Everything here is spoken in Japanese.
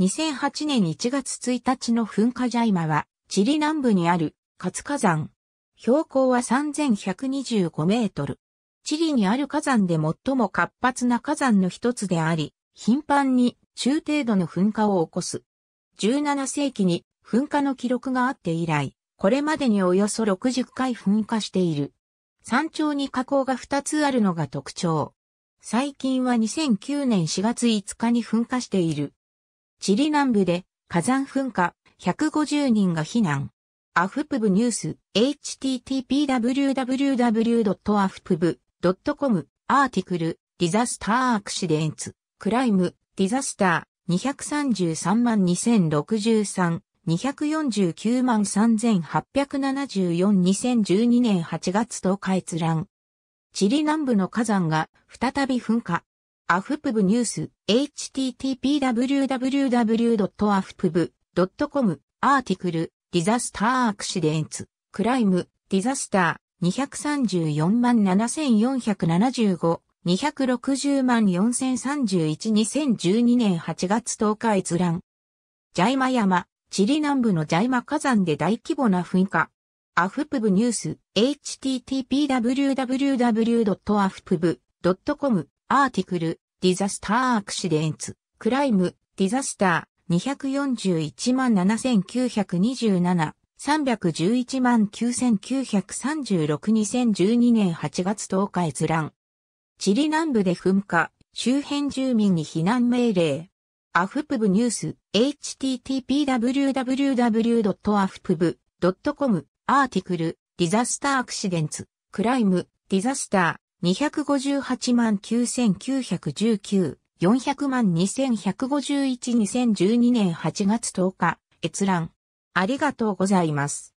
2008年1月1日の噴火ジャイマは、チリ南部にある活火山。標高は3125メートル。チリにある火山で最も活発な火山の一つであり、頻繁に中程度の噴火を起こす。17世紀に噴火の記録があって以来、これまでにおよそ60回噴火している。山頂に火口が2つあるのが特徴。最近は2009年4月5日に噴火している。チリ南部で火山噴火、150人が避難。アフプブニュース、http://www.afpub.com、アーティクル、ディザスターアクシデンツ、クライム、ディザスター、233万2063、249万3874、2012年8月10日閲覧。チリ南部の火山が再び噴火。アフプブニュース、http://www.afpub.com、アーティクル、ディザスターアクシデンツ、クライム、ディザスター、234万7475、260万4031、2012年8月10日閲覧。ジャイマ山、チリ南部のジャイマ火山で大規模な噴火。アフプブニュース、http://www.afpub.com アーティクル、ディザスターアクシデンツ、クライム、ディザスター、2417927、31199362012万年8月10日閲覧。チリ南部で噴火、周辺住民に避難命令。アフプブニュース、http://www.afpb.com u、アーティクル、ディザスターアクシデンツ、クライム、ディザスター、258万9919、400万2151、2012年8月10日、閲覧。ありがとうございます。